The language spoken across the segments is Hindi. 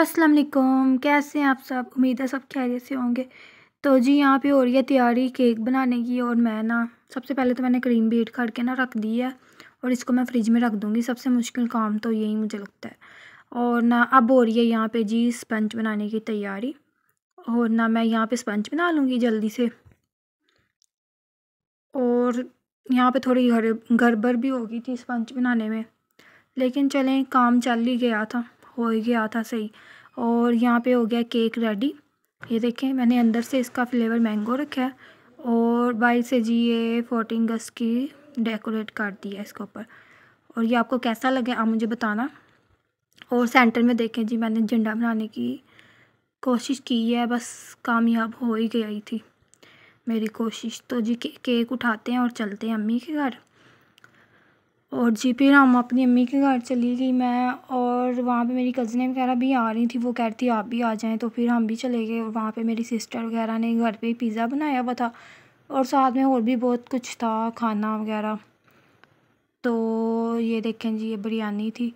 अस्सलाम वालेकुम कैसे हैं आप सब उम्मीद है सब खैरियत से होंगे तो जी यहाँ पे हो रही है तैयारी केक बनाने की और मैं ना सबसे पहले तो मैंने क्रीम बीट करके ना रख दी है और इसको मैं फ्रिज में रख दूँगी सबसे मुश्किल काम तो यही मुझे लगता है और ना अब हो रही है यहाँ पे जी स्पंज बनाने की तैयारी और ना मैं यहाँ पे स्पंज बना लूँगी जल्दी से और यहाँ पे थोड़ी घर गड़बड़ भी हो गई थी स्पंज बनाने में लेकिन चलें काम चल ही गया था हो ही गया था सही और यहाँ पे हो गया केक रेडी ये देखें मैंने अंदर से इसका फ्लेवर मैंगो रखा है और बाहर से जी ये फोर्टीन अगस्त की डेकोरेट कर दी है इसके ऊपर और ये आपको कैसा लगे आप मुझे बताना और सेंटर में देखें जी मैंने झंडा बनाने की कोशिश की है बस कामयाब हो ही गई थी मेरी कोशिश तो जी के, केक उठाते हैं और चलते हैं अम्मी के घर और जी फिर हम अपनी अम्मी के घर चली गई मैं और वहाँ पे मेरी कज़ने वगैरह भी आ रही थी वो कहती आप भी आ जाएं तो फिर हम भी चले गए और वहाँ पे मेरी सिस्टर वगैरह ने घर पे ही पिज़्ज़ा बनाया हुआ था और साथ में और भी बहुत कुछ था खाना वगैरह तो ये देखें जी ये बिरयानी थी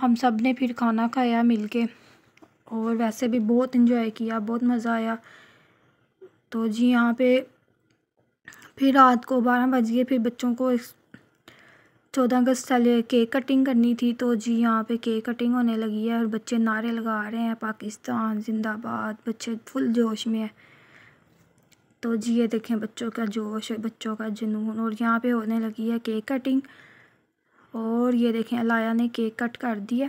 हम सब ने फिर खाना खाया मिल के और वैसे भी बहुत इन्जॉय किया बहुत मज़ा आया तो जी यहाँ पर फिर रात को बारह बज गए फिर बच्चों को चौदह अगस्त वाले केक कटिंग करनी थी तो जी यहाँ पे केक कटिंग होने लगी है और बच्चे नारे लगा रहे हैं पाकिस्तान जिंदाबाद बच्चे फुल जोश में है तो जी ये देखें बच्चों का जोश बच्चों का जुनून और यहाँ पे होने लगी है केक कटिंग और ये देखें अलाया ने केक कट कर दिया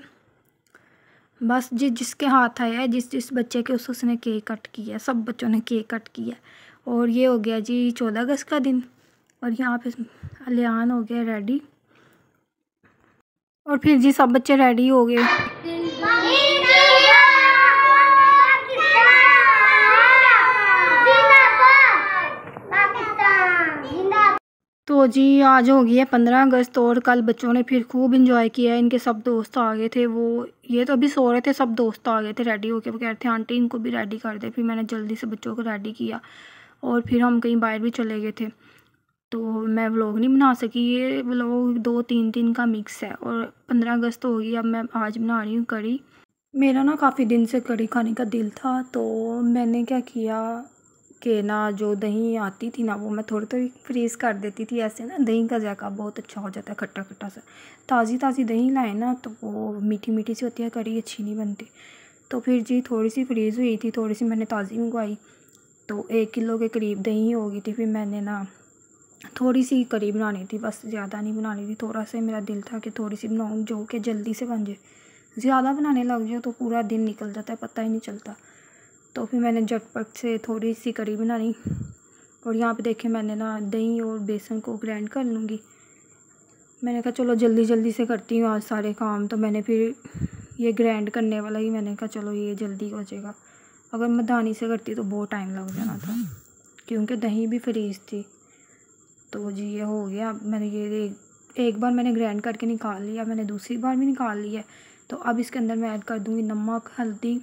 बस जिस जिसके हाथ आया है जिस जिस बच्चे के उस उसने केक कट किया सब बच्चों ने केक कट किया और ये हो गया जी चौदह अगस्त का दिन और यहाँ पे अलियान हो गया रेडी और फिर जी सब बच्चे रेडी हो गए तो जी आज हो गई है पंद्रह अगस्त और कल बच्चों ने फिर खूब इंजॉय किया है इनके सब दोस्त आ गए थे वो ये तो अभी सो रहे थे सब दोस्त आ गए थे रेडी होके वो कह रहे थे आंटी इनको भी रेडी कर दे फिर मैंने जल्दी से बच्चों को रेडी किया और फिर हम कहीं बाहर भी चले गए थे तो मैं व्लॉग नहीं बना सकी ये व्लॉग दो तीन दिन का मिक्स है और पंद्रह अगस्त हो गई अब मैं आज बना रही हूँ कड़ी मेरा ना काफ़ी दिन से कड़ी खाने का दिल था तो मैंने क्या किया कि ना जो दही आती थी ना वो मैं थोड़ी थोड़ी फ्रीज़ कर देती थी ऐसे ना दही का जायका बहुत अच्छा हो जाता है खट्टा खट्टा सा ताज़ी ताज़ी दही लाए ना तो वो मीठी मीठी सी होती है कड़ी अच्छी नहीं बनती तो फिर जी थोड़ी सी फ्रीज़ हुई थी थोड़ी सी मैंने ताज़ी मंगवाई तो एक किलो के करीब दही हो गई थी फिर मैंने ना थोड़ी सी करी बनानी थी बस ज़्यादा नहीं बनानी थी थोड़ा सा मेरा दिल था कि थोड़ी सी बनाऊँ जो कि जल्दी से बन जाए ज़्यादा बनाने लग जाओ तो पूरा दिन निकल जाता है पता ही नहीं चलता तो फिर मैंने झटपट से थोड़ी सी करी बनानी और यहाँ पे देखे मैंने ना दही और बेसन को ग्राइंड कर लूँगी मैंने कहा चलो जल्दी जल्दी से करती हूँ आज सारे काम तो मैंने फिर ये ग्राइंड करने वाला ही मैंने कहा चलो ये जल्दी हो जाएगा अगर मैं दानी से करती तो बहुत टाइम लग जाना था क्योंकि दही भी फ्रीज थी तो जी ये हो गया मैंने ये एक बार मैंने ग्राइंड करके निकाल लिया मैंने दूसरी बार भी निकाल लिया तो अब इसके अंदर मैं ऐड कर दूँगी नमक हल्दी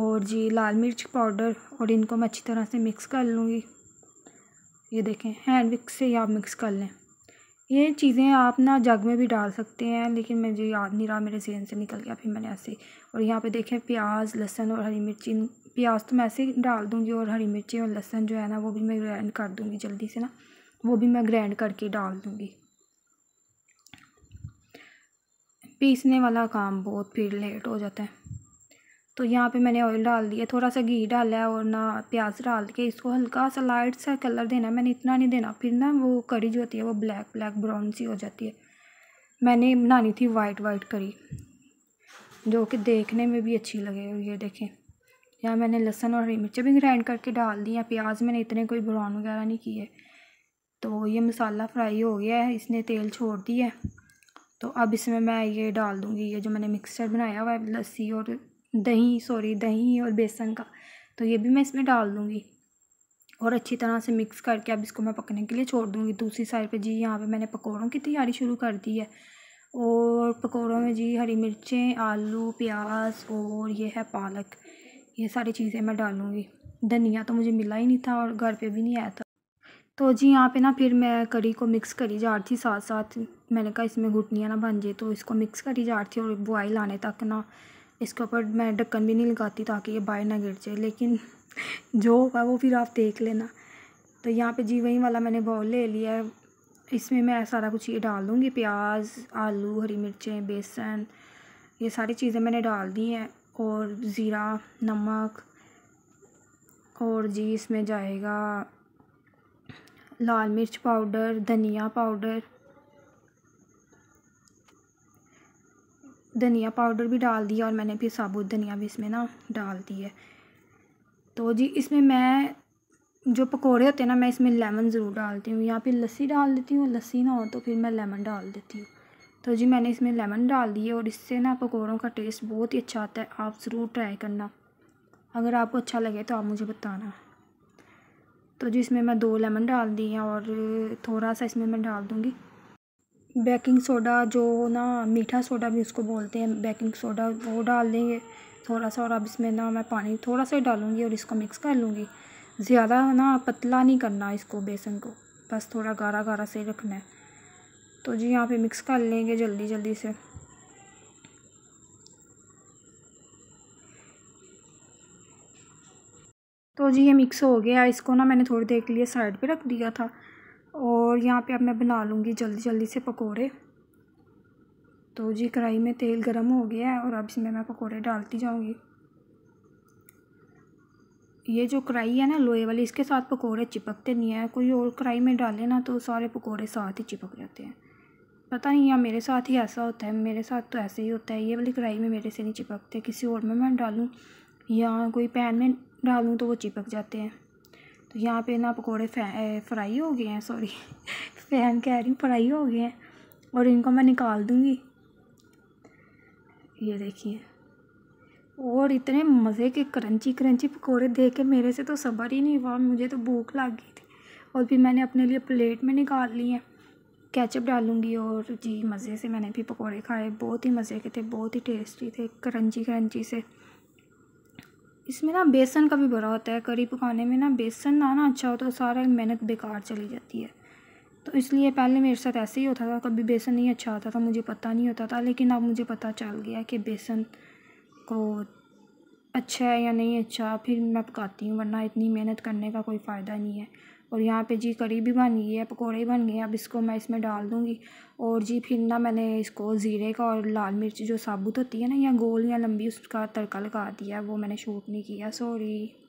और जी लाल मिर्च पाउडर और इनको मैं अच्छी तरह से मिक्स कर लूँगी ये देखें हैंड मिक्स से ही आप मिक्स कर लें ये चीज़ें आप ना जग में भी डाल सकते हैं लेकिन मुझे याद नहीं रहा मेरे जहन से निकल गया फिर मैंने ऐसे और यहाँ पे देखें प्याज लहसन और हरी मिर्ची प्याज तो मैं ऐसे ही डाल दूँगी और हरी मिर्ची और लहसन जो है ना वो भी मैं ग्राइंड कर दूँगी जल्दी से ना वो भी मैं ग्रैंड करके डाल दूँगी पीसने वाला काम बहुत फिर लेट हो जाता है तो यहाँ पे मैंने ऑयल डाल दिया थोड़ा सा घी डाला है और ना प्याज डाल के इसको हल्का सा लाइट सा कलर देना मैंने इतना नहीं देना फिर ना वो करी जो होती है वो ब्लैक ब्लैक ब्राउन सी हो जाती है मैंने बनानी थी वाइट वाइट करी जो कि देखने में भी अच्छी लगे ये देखें यहाँ मैंने लहसुन और हरी मिर्चें भी ग्राइंड करके डाल दी या प्याज मैंने इतने कोई ब्राउन वगैरह नहीं किए तो ये मसाला फ्राई हो गया है इसने तेल छोड़ दिया है तो अब इसमें मैं ये डाल दूँगी ये जो मैंने मिक्सचर बनाया हुआ है लस्सी और दही सॉरी दही और बेसन का तो ये भी मैं इसमें डाल दूँगी और अच्छी तरह से मिक्स करके अब इसको मैं पकने के लिए छोड़ दूँगी दूसरी साइड पे जी यहाँ पे मैंने पकौड़ों की तैयारी शुरू कर दी है और पकौड़ों में जी हरी मिर्चें आलू प्याज और ये है पालक ये सारी चीज़ें मैं डालूँगी धनिया तो मुझे मिला ही नहीं था और घर पे भी नहीं आया था तो जी यहाँ पे ना फिर मैं करी को मिक्स करी जा रही थी साथ साथ मैंने कहा इसमें घुटनियाँ ना बन जाए तो इसको मिक्स करी जा रही थी और बॉयल आने तक ना इसके ऊपर मैं ढक्कन भी नहीं लगाती ताकि ये बाहर ना गिर जाए लेकिन जो होगा वो फिर आप देख लेना तो यहाँ पे जी वहीं वाला मैंने बॉल ले लिया है इसमें मैं सारा कुछ ये डाल दूँगी प्याज आलू हरी मिर्चें बेसन ये सारी चीज़ें मैंने डाल दी हैं और ज़ीरा नमक और जी इसमें जाएगा लाल मिर्च पाउडर धनिया पाउडर धनिया पाउडर भी डाल दिया और मैंने फिर साबुत धनिया भी इसमें ना डाल दी है तो जी इसमें मैं जो पकोड़े होते हैं ना मैं इसमें लेमन ज़रूर डालती हूँ या फिर लस्सी डाल देती हूँ लस्सी ना हो तो फिर मैं लेमन डाल देती हूँ तो जी मैंने इसमें लेमन डाल दिए और इससे ना पकौड़ों का टेस्ट बहुत ही अच्छा आता है आप ज़रूर ट्राई करना अगर आपको अच्छा लगे तो आप मुझे बताना तो जी इसमें मैं दो लेमन डाल दी हैं और थोड़ा सा इसमें मैं डाल दूँगी बेकिंग सोडा जो ना मीठा सोडा भी उसको बोलते हैं बेकिंग सोडा वो डाल देंगे थोड़ा सा और अब इसमें ना मैं पानी थोड़ा सा डालूँगी और इसको मिक्स कर लूँगी ज़्यादा ना पतला नहीं करना इसको बेसन को बस थोड़ा गारा गारा से रखना है तो जी यहाँ पे मिक्स कर लेंगे जल्दी जल्दी से जी ये मिक्स हो गया इसको ना मैंने थोड़ी देर के लिए साइड पे रख दिया था और यहाँ पे अब मैं बना लूँगी जल्दी जल्दी से पकोड़े तो जी कढ़ाई में तेल गर्म हो गया है और अब इसमें मैं पकोड़े डालती जाऊँगी ये जो कढ़ाई है ना लोहे वाली इसके साथ पकौड़े चिपकते नहीं है कोई और कढ़ाई में डाले ना तो सारे पकौड़े साथ ही चिपक जाते हैं पता नहीं यहाँ मेरे साथ ही ऐसा होता है मेरे साथ तो ऐसे ही होता है ये वाली कढ़ाई में मेरे से नहीं चिपकते किसी और में मैं डालूँ या कोई पैन में डालूँ तो वो चिपक जाते हैं तो यहाँ पे ना पकोड़े फ्राई हो गए हैं सॉरी फैन कह रही हूँ फ्राई हो गए हैं और इनको मैं निकाल दूँगी ये देखिए और इतने मज़े के क्रंची क्रंची पकोड़े देख के मेरे से तो सब्र ही नहीं हुआ मुझे तो भूख लग गई थी और फिर मैंने अपने लिए प्लेट में निकाल ली है केचप डालूँगी और जी मज़े से मैंने भी पकोड़े खाए बहुत ही मज़े के थे बहुत ही टेस्टी थे क्रंची क्रंची से इसमें ना बेसन का भी बड़ा होता है करी पकाने में ना बेसन ना ना अच्छा होता तो सारा मेहनत बेकार चली जाती है तो इसलिए पहले मेरे साथ ऐसे ही होता था कभी बेसन नहीं अच्छा होता था मुझे पता नहीं होता था लेकिन अब मुझे पता चल गया कि बेसन को अच्छा है या नहीं अच्छा फिर मैं पकाती हूँ वरना इतनी मेहनत करने का कोई फ़ायदा नहीं है और यहाँ पे जी कड़ी भी बन गई है पकोड़े बन गए हैं अब इसको मैं इसमें डाल दूँगी और जी फिर ना मैंने इसको ज़ीरे का और लाल मिर्च जो साबुत होती है ना या गोल या लंबी उसका तड़का लगा दिया वो मैंने शूट नहीं किया सॉरी